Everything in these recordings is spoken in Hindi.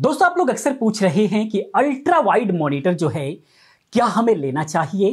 दोस्तों आप लोग अक्सर पूछ रहे हैं कि अल्ट्रा वाइड मॉनिटर जो है क्या हमें लेना चाहिए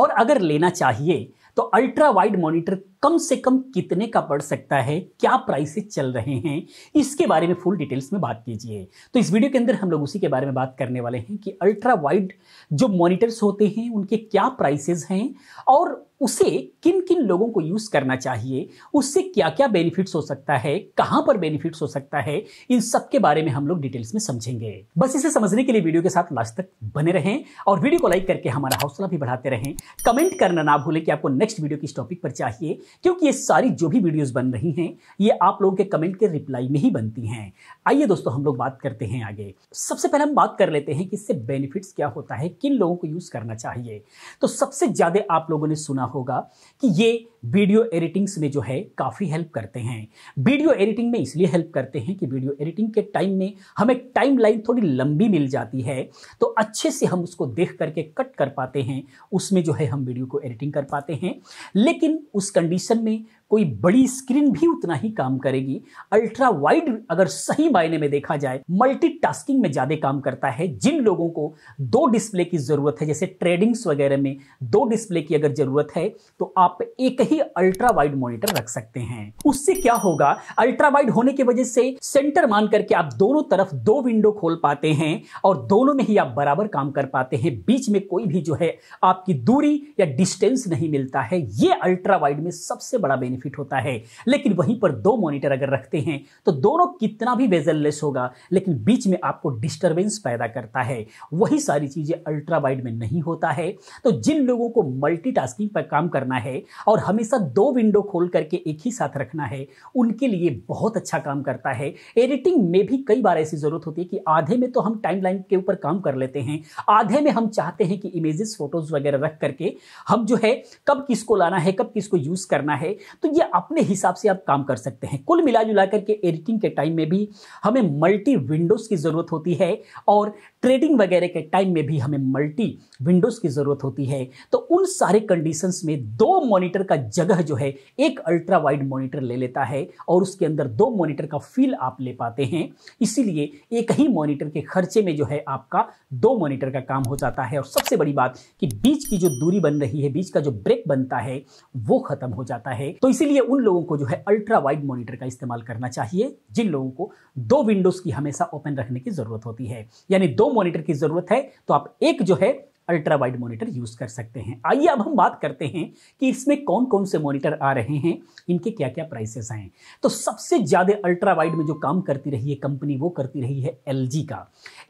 और अगर लेना चाहिए तो अल्ट्रा वाइड मॉनिटर कम से कम कितने का पड़ सकता है क्या प्राइसेस चल रहे हैं इसके बारे में फुल डिटेल्स में बात कीजिए तो इस वीडियो के अंदर हम लोग उसी के बारे में बात करने वाले हैं कि अल्ट्रा वाइड जो मॉनिटर्स होते हैं उनके क्या प्राइसेस हैं और उसे किन किन लोगों को यूज़ करना चाहिए उससे क्या क्या बेनिफिट्स हो सकता है कहाँ पर बेनिफिट्स हो सकता है इन सब के बारे में हम लोग डिटेल्स में समझेंगे बस इसे समझने के लिए वीडियो के साथ लास्ट तक बने रहें और वीडियो को लाइक करके हमारा हौसला भी बढ़ाते रहें कमेंट करना ना भूलें कि आपको नेक्स्ट वीडियो किस टॉपिक पर चाहिए क्योंकि ये सारी जो भी वीडियोस बन रही हैं ये आप लोगों के कमेंट के रिप्लाई में ही बनती हैं आइए दोस्तों हम लोग बात करते हैं आगे सबसे पहले हम बात कर लेते हैं कि इससे बेनिफिट्स क्या होता है किन लोगों को यूज़ करना चाहिए तो सबसे ज़्यादा आप लोगों ने सुना होगा कि ये वीडियो एडिटिंग्स में जो है काफ़ी हेल्प करते हैं वीडियो एडिटिंग में इसलिए हेल्प करते हैं कि वीडियो एडिटिंग के टाइम में हमें टाइम लाइन थोड़ी लंबी मिल जाती है तो अच्छे से हम उसको देख करके कट कर पाते हैं उसमें जो है हम वीडियो को एडिटिंग कर पाते हैं लेकिन उस कंडीशन में कोई बड़ी स्क्रीन भी उतना ही काम करेगी अल्ट्रा वाइड अगर सही मायने में देखा जाए मल्टीटास्किंग में ज़्यादा काम करता है जिन लोगों को दो डिस्प्ले की ज़रूरत है जैसे ट्रेडिंग्स वगैरह में दो डिस्प्ले की अगर ज़रूरत है तो आप एक ही अल्ट्रा वाइड मॉनिटर रख सकते हैं उससे क्या होगा अल्ट्रा वाइड होने की वजह से सेंटर मान करके आप दोनों तरफ दो विंडो खोल पाते हैं और दोनों में ही आप बराबर काम कर पाते हैं बीच में कोई भी जो है आपकी दूरी या डिस्टेंस नहीं मिलता है यह अल्ट्रा वाइड में सबसे बड़ा बेनिफिट बेनिफिट होता है लेकिन वहीं पर दो मॉनिटर अगर रखते हैं तो दोनों कितना भी बेजललेस होगा लेकिन बीच में आपको डिस्टर्बेंस पैदा करता है वही सारी चीज़ें अल्ट्रा वाइड में नहीं होता है तो जिन लोगों को मल्टी पर काम करना है और हमेशा दो विंडो खोल करके एक ही साथ रखना है उनके लिए बहुत अच्छा काम करता है एडिटिंग में भी कई बार ऐसी ज़रूरत होती है कि आधे में तो हम टाइमलाइन के ऊपर काम कर लेते हैं आधे में हम चाहते हैं कि इमेजेस फोटोज वगैरह रख करके हम जो है कब किसको लाना है कब किसको यूज़ करना है तो ये अपने हिसाब से आप काम कर सकते हैं कुल मिला जुला करके एडिटिंग के टाइम में भी हमें मल्टी विंडोज़ की ज़रूरत होती है और ट्रेडिंग वगैरह के टाइम में भी हमें मल्टी विंडोज़ की ज़रूरत होती है तो उन सारे कंडीशंस में दो मॉनिटर का जगह जो है एक अल्ट्रा वाइड मॉनिटर ले लेता है और उसके अंदर दो मॉनिटर का फील आप ले पाते हैं इसीलिए एक ही मॉनिटर के खर्चे में जो है आपका दो मॉनिटर का काम हो जाता है और सबसे बड़ी बात कि बीच की जो दूरी बन रही है बीच का जो ब्रेक बनता है वो खत्म हो जाता है तो इसीलिए उन लोगों को जो है अल्ट्रा वाइड मॉनिटर का इस्तेमाल करना चाहिए जिन लोगों को दो विंडोज़ की हमेशा ओपन रखने की ज़रूरत होती है यानी दो मॉनिटर की ज़रूरत है तो आप एक जो है अल्ट्रा वाइड मॉनिटर यूज़ कर सकते हैं आइए अब हम बात करते हैं कि इसमें कौन कौन से मॉनिटर आ रहे हैं इनके क्या क्या प्राइसेस आए तो सबसे ज़्यादा अल्ट्रा वाइड में जो काम करती रही है कंपनी वो करती रही है एल का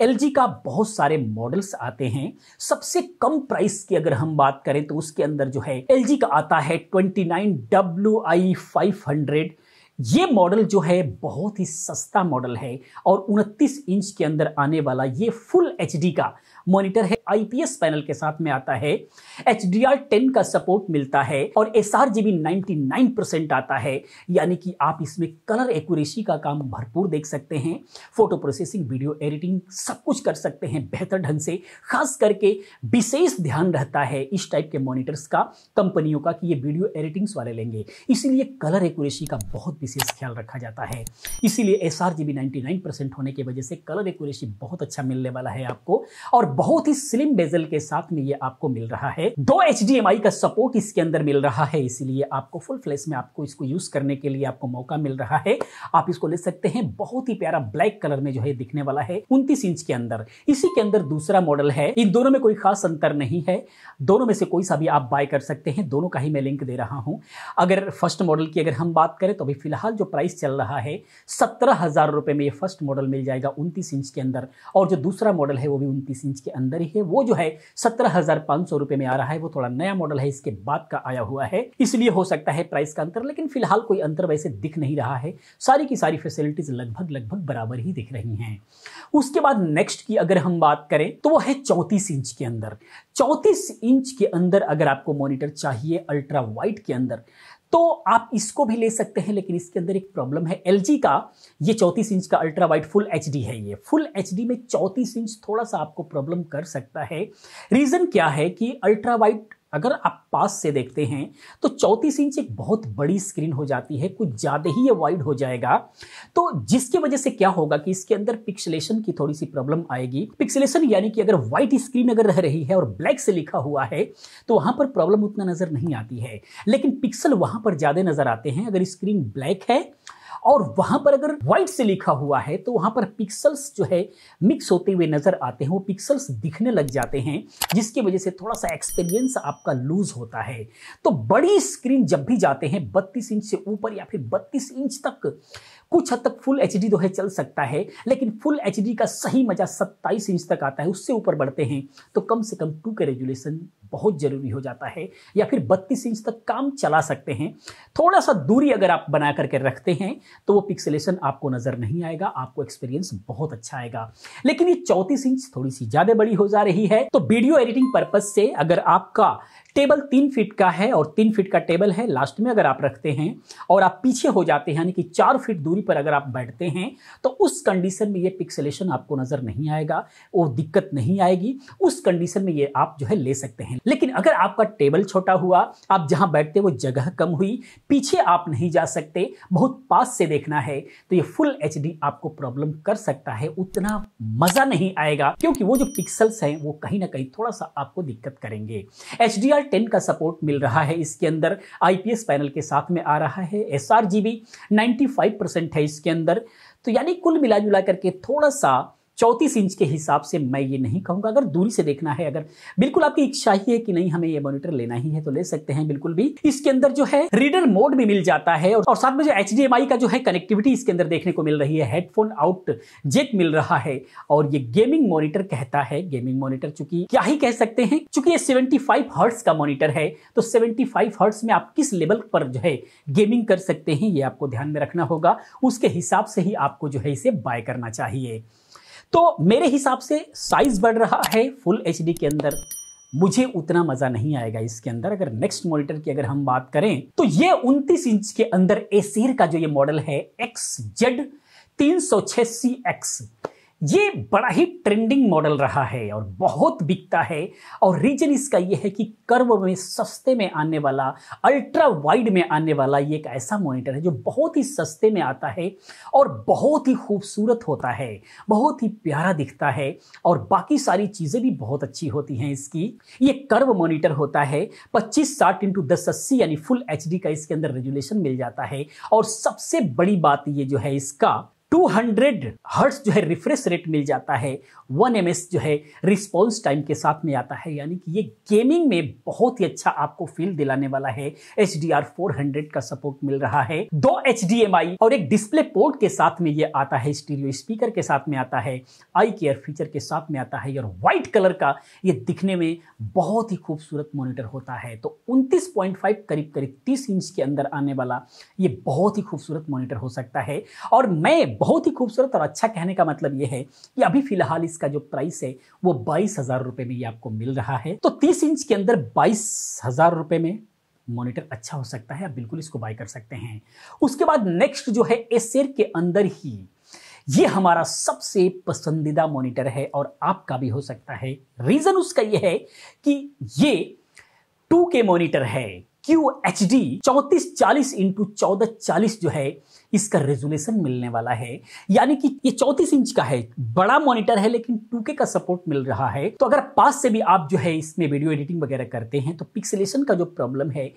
एल का बहुत सारे मॉडल्स आते हैं सबसे कम प्राइस की अगर हम बात करें तो उसके अंदर जो है एल का आता है ट्वेंटी नाइन ये मॉडल जो है बहुत ही सस्ता मॉडल है और 29 इंच के अंदर आने वाला ये फुल एच का मॉनिटर है आईपीएस पैनल के साथ में आता है एच डी आर टेन का सपोर्ट मिलता है और S R G B ninety nine percent आता है यानी कि आप इसमें कलर एक्यूरेसी का काम भरपूर देख सकते हैं फोटो प्रोसेसिंग वीडियो एडिटिंग सब कुछ कर सकते हैं बेहतर ढंग से खास करके विशेष ध्यान रहता है इस टाइप के मॉनिटर्स का कंपनियों का कि ये वीडियो एडिटिंग्स वाले लेंगे इसीलिए कलर एक्यूरेसी का बहुत विशेष ख्याल रखा जाता है इसीलिए S R G B ninety nine percent होने की वजह से कलर एक्यूरेसी बहुत अच्छा मिलने वाला है आपको और बहुत ही स्लिम बेजल के साथ में ये आपको मिल रहा है दो एच का सपोर्ट इसके अंदर मिल रहा है इसीलिए आपको फुल फ्लेस में आपको इसको यूज करने के लिए आपको मौका मिल रहा है आप इसको ले सकते हैं बहुत ही प्यारा ब्लैक कलर में जो है दिखने वाला है उनतीस इंच के अंदर इसी के अंदर दूसरा मॉडल है इन दोनों में कोई खास अंतर नहीं है दोनों में से कोई सा भी आप बाय कर सकते हैं दोनों का ही मैं लिंक दे रहा हूं अगर फर्स्ट मॉडल की अगर हम बात करें तो अभी फिलहाल जो प्राइस चल रहा है सत्रह हजार रुपए में ये फर्स्ट मॉडल मिल जाएगा उनतीस इंच के अंदर और जो दूसरा मॉडल है वो भी उनतीस इंच रेंज के अंदर ही है वो जो है सत्रह हजार पांच सौ रुपए में आ रहा है वो थोड़ा नया मॉडल है इसके बाद का आया हुआ है इसलिए हो सकता है प्राइस का अंतर लेकिन फिलहाल कोई अंतर वैसे दिख नहीं रहा है सारी की सारी फैसिलिटीज लगभग लगभग बराबर ही दिख रही हैं उसके बाद नेक्स्ट की अगर हम बात करें तो वो है चौंतीस इंच के अंदर चौंतीस इंच के अंदर अगर आपको मॉनिटर चाहिए अल्ट्रा वाइट के अंदर तो आप इसको भी ले सकते हैं लेकिन इसके अंदर एक प्रॉब्लम है एल का ये चौंतीस इंच का अल्ट्रा वाइट फुल एच है ये फुल एच में चौंतीस इंच थोड़ा सा आपको प्रॉब्लम कर सकता है रीज़न क्या है कि अल्ट्रा वाइट अगर आप पास से देखते हैं तो चौंतीस इंच एक बहुत बड़ी स्क्रीन हो जाती है कुछ ज़्यादा ही ये वाइड हो जाएगा तो जिसकी वजह से क्या होगा कि इसके अंदर पिक्सलेशन की थोड़ी सी प्रॉब्लम आएगी पिक्सलेशन यानी कि अगर व्हाइट स्क्रीन अगर रह रही है और ब्लैक से लिखा हुआ है तो वहाँ पर प्रॉब्लम उतना नज़र नहीं आती है लेकिन पिक्सल वहाँ पर ज़्यादा नज़र आते हैं अगर स्क्रीन ब्लैक है और वहां पर अगर व्हाइट से लिखा हुआ है तो वहां पर पिक्सल्स जो है मिक्स होते हुए नजर आते हैं वो पिक्सल्स दिखने लग जाते हैं जिसकी वजह से थोड़ा सा एक्सपीरियंस आपका लूज होता है तो बड़ी स्क्रीन जब भी जाते हैं बत्तीस इंच से ऊपर या फिर बत्तीस इंच तक कुछ हद तक फुल एच डी तो है चल सकता है लेकिन फुल एच का सही मजा सत्ताईस इंच तक आता है उससे ऊपर बढ़ते हैं तो कम से कम टू के रेजुलेशन बहुत ज़रूरी हो जाता है या फिर 32 इंच तक काम चला सकते हैं थोड़ा सा दूरी अगर आप बना करके रखते हैं तो वो पिक्सलेशन आपको नज़र नहीं आएगा आपको एक्सपीरियंस बहुत अच्छा आएगा लेकिन ये 34 इंच थोड़ी सी ज़्यादा बड़ी हो जा रही है तो वीडियो एडिटिंग पर्पज से अगर आपका टेबल तीन फीट का है और तीन फीट का टेबल है लास्ट में अगर आप रखते हैं और आप पीछे हो जाते हैं यानी कि चार फीट दूरी पर अगर आप बैठते हैं तो उस कंडीशन में ये पिक्सलेशन आपको नज़र नहीं आएगा वो दिक्कत नहीं आएगी उस कंडीशन में ये आप जो है ले सकते हैं लेकिन अगर आपका टेबल छोटा हुआ आप जहां बैठते वो जगह कम हुई पीछे आप नहीं जा सकते बहुत पास से देखना है तो ये फुल एच आपको प्रॉब्लम कर सकता है उतना मज़ा नहीं आएगा क्योंकि वो जो पिक्सल्स हैं वो कहीं ना कहीं थोड़ा सा आपको दिक्कत करेंगे एच आर टेन का सपोर्ट मिल रहा है इसके अंदर आईपीएस पैनल के साथ में आ रहा है S R G B ninety five percent है इसके अंदर तो यानी कुल मिला जुला करके थोड़ा सा चौंतीस इंच के हिसाब से मैं ये नहीं कहूँगा अगर दूरी से देखना है अगर बिल्कुल आपकी इच्छा ही है कि नहीं हमें ये मॉनिटर लेना ही है तो ले सकते हैं बिल्कुल भी इसके अंदर जो है रीडर मोड भी मिल जाता है और साथ में जो एच का जो है कनेक्टिविटी इसके अंदर देखने को मिल रही है हेडफोन आउट जेक मिल रहा है और ये गेमिंग मॉनिटर कहता है गेमिंग मॉनिटर चूंकि क्या ही कह सकते हैं चूंकि ये सेवेंटी हर्ट्स का मॉनिटर है तो सेवेंटी हर्ट्स में आप किस लेवल पर जो है गेमिंग कर सकते हैं ये आपको ध्यान में रखना होगा उसके हिसाब से ही आपको जो है इसे बाय करना चाहिए तो मेरे हिसाब से साइज बढ़ रहा है फुल एच के अंदर मुझे उतना मजा नहीं आएगा इसके अंदर अगर नेक्स्ट मॉनिटर की अगर हम बात करें तो ये 29 इंच के अंदर एसीर का जो ये मॉडल है एक्स जेड तीन सौ ये बड़ा ही ट्रेंडिंग मॉडल रहा है और बहुत बिकता है और रीजन इसका ये है कि कर्व में सस्ते में आने वाला अल्ट्रा वाइड में आने वाला ये एक ऐसा मॉनिटर है जो बहुत ही सस्ते में आता है और बहुत ही खूबसूरत होता है बहुत ही प्यारा दिखता है और बाकी सारी चीज़ें भी बहुत अच्छी होती हैं इसकी ये कर्व मोनीटर होता है पच्चीस साठ इंटू दस अस्सी यानी फुल एच का इसके अंदर रेजुलेशन मिल जाता है और सबसे बड़ी बात ये जो है इसका 200 हर्ट्स जो है रिफ्रेश रेट मिल जाता है 1 एम जो है रिस्पॉन्स टाइम के साथ में आता है यानी कि ये गेमिंग में बहुत ही अच्छा आपको फील दिलाने वाला है एच डी आर का सपोर्ट मिल रहा है दो एच और एक डिस्प्ले पोर्ट के साथ में ये आता है स्टीरियो स्पीकर के साथ में आता है आई केयर फीचर के साथ में आता है और व्हाइट कलर का ये दिखने में बहुत ही खूबसूरत मोनिटर होता है तो फाइव करीब करीब तीस इंच के अंदर आने वाला ये बहुत ही खूबसूरत मोनिटर हो सकता है और मैं बहुत ही खूबसूरत और अच्छा कहने का मतलब यह है कि अभी फिलहाल इसका जो प्राइस है वो बाईस हज़ार रुपये में ये आपको मिल रहा है तो तीस इंच के अंदर बाईस हज़ार रुपये में मॉनिटर अच्छा हो सकता है आप बिल्कुल इसको बाय कर सकते हैं उसके बाद नेक्स्ट जो है एसर के अंदर ही ये हमारा सबसे पसंदीदा मॉनिटर है और आपका भी हो सकता है रीजन उसका ये है कि ये के मॉनिटर है क्यू एच डी चौंतीस चालीस इंटू चौदह चालीस जो है इसका रेजुलेशन मिलने वाला है यानी कि ये चौतीस इंच का है बड़ा मॉनिटर है लेकिन टू का सपोर्ट मिल रहा है तो अगर पास से भी आप जो है इसमें वीडियो एडिटिंग वगैरह करते हैं तो पिक्सलेशन का जो प्रॉब्लम है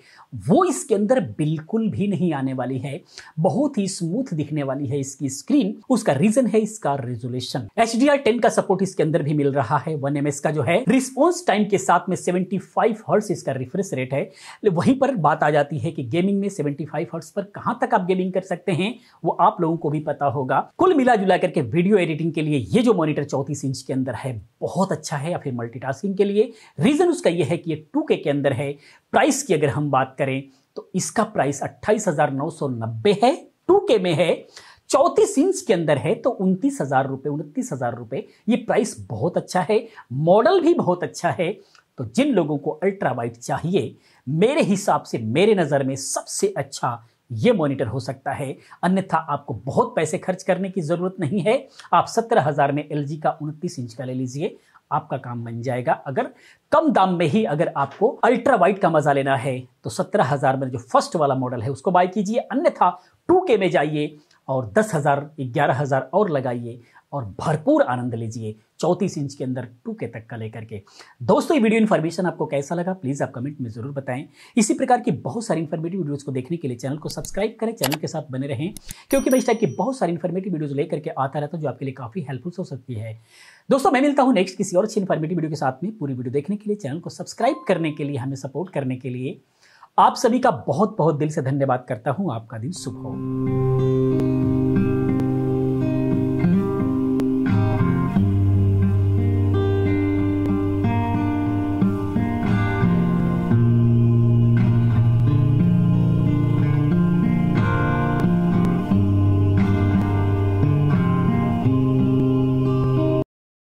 वो इसके अंदर बिल्कुल भी नहीं आने वाली है बहुत ही स्मूथ दिखने वाली है इसकी स्क्रीन उसका रीजन है इसका रेजुलेशन एच डी का सपोर्ट इसके अंदर भी मिल रहा है वन एम का जो है रिस्पॉन्स टाइम के साथ में सेवेंटी फाइव हर्ट्स इसका रिफ्रेश रेट है वहीं पर बात आ जाती है कि गेमिंग में सेवेंटी फाइव हर्ट्स पर कहां तक आप गेमिंग कर सकते हैं हैं वो आप लोगों को भी पता होगा कुल मिला जुला करके वीडियो एडिटिंग के लिए ये जो मॉनिटर चौंतीस इंच के अंदर है बहुत अच्छा है या फिर मल्टीटास्किंग के लिए रीज़न उसका यह है कि ये टू के अंदर है प्राइस की अगर हम बात करें तो इसका प्राइस अट्ठाईस है टू में है चौतीस इंच के अंदर है तो उनतीस हजार रुपये उनतीस हजार रुपये ये प्राइस बहुत अच्छा है मॉडल भी बहुत अच्छा है तो जिन लोगों को अल्ट्रा वाइट चाहिए मेरे हिसाब से मेरे नज़र में सबसे अच्छा ये मॉनिटर हो सकता है अन्यथा आपको बहुत पैसे खर्च करने की ज़रूरत नहीं है आप सत्रह हज़ार में एल का उनतीस इंच का ले लीजिए आपका काम बन जाएगा अगर कम दाम में ही अगर आपको अल्ट्रा वाइट का मजा लेना है तो सत्रह हज़ार में जो फर्स्ट वाला मॉडल है उसको बाय कीजिए अन्यथा टू के में जाइए और दस हज़ार ग्यारह हज़ार और लगाइए और भरपूर आनंद लीजिए चौंतीस इंच के अंदर टू के तक का लेकर के दोस्तों ये वीडियो इन्फॉर्मेशन आपको कैसा लगा प्लीज़ आप कमेंट में ज़रूर बताएं इसी प्रकार की बहुत सारी इन्फॉर्मेटिव वीडियोस को देखने के लिए चैनल को सब्सक्राइब करें चैनल के साथ बने रहें क्योंकि मैं इस टाइप की बहुत सारी इन्फॉर्मेटिव वीडियोज लेकर के आता रहता हूँ जो आपके लिए काफ़ी हेल्पफुल हो सकती है दोस्तों मैं मिलता हूँ नेक्स्ट किसी और अच्छी इन्फॉर्मेटिव वीडियो के साथ में पूरी वीडियो देखने के लिए चैनल को सब्सक्राइब करने के लिए हमें सपोर्ट करने के लिए आप सभी का बहुत बहुत दिल से धन्यवाद करता हूँ आपका दिन शुभ हो